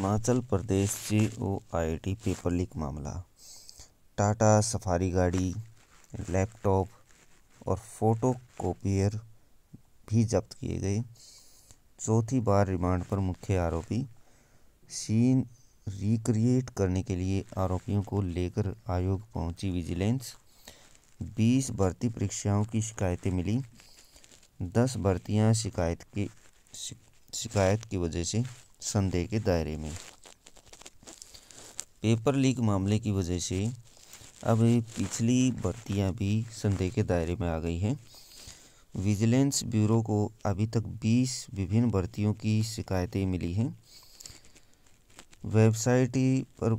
Himachal Pradesh J O I T paper leak मामला Tata Safari गाड़ी laptop और फोटो कॉपियर भी जब्त किए गए चौथी बार रिमांड पर मुख्य आरोपी सीन रिक्रिएट करने के लिए आरोपियों को लेकर आयोग पहुंची विजिलेंस बीस भर्ती परीक्षाओं की शिकायतें मिली दस भर्तियां शिकायत के शिकायत की वजह से संदेह के दायरे में पेपर लीक मामले की वजह से अब पिछली भर्तियां भी संदेह के दायरे में आ गई हैं विजिलेंस ब्यूरो को अभी तक 20 विभिन्न भर्तियों की शिकायतें मिली हैं वेबसाइट पर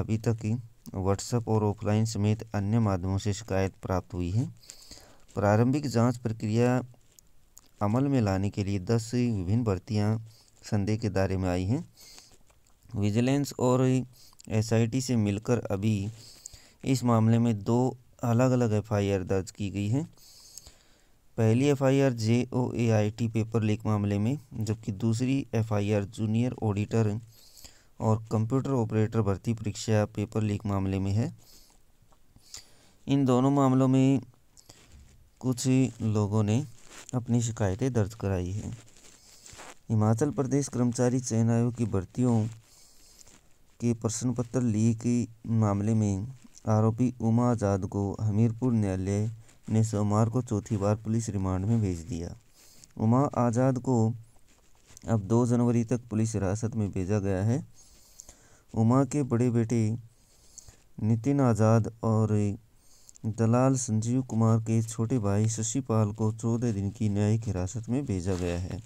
अभी तक व्हाट्सएप और ऑफलाइन समेत अन्य माध्यमों से शिकायत प्राप्त हुई है प्रारंभिक जांच प्रक्रिया अमल में लाने के लिए 10 विभिन्न भर्तियां संदेह के दायरे में आई हैं विजिलेंस और एसआईटी से मिलकर अभी इस मामले में दो अलग अलग एफआईआर दर्ज की गई है पहली एफआईआर जेओएआईटी पेपर लीक मामले में जबकि दूसरी एफआईआर जूनियर ऑडिटर और कंप्यूटर ऑपरेटर भर्ती परीक्षा पेपर लीक मामले में है इन दोनों मामलों में कुछ लोगों ने अपनी शिकायतें दर्ज कराई हैं हिमाचल प्रदेश कर्मचारी चयन आयोग की भर्तियों के प्रश्न पत्र लीक मामले में आरोपी उमा आजाद को हमीरपुर न्यायालय ने सोमवार को चौथी बार पुलिस रिमांड में भेज दिया उमा आजाद को अब 2 जनवरी तक पुलिस हिरासत में भेजा गया है उमा के बड़े बेटे नितिन आज़ाद और दलाल संजीव कुमार के छोटे भाई शशिपाल को चौदह दिन की न्यायिक हिरासत में भेजा गया है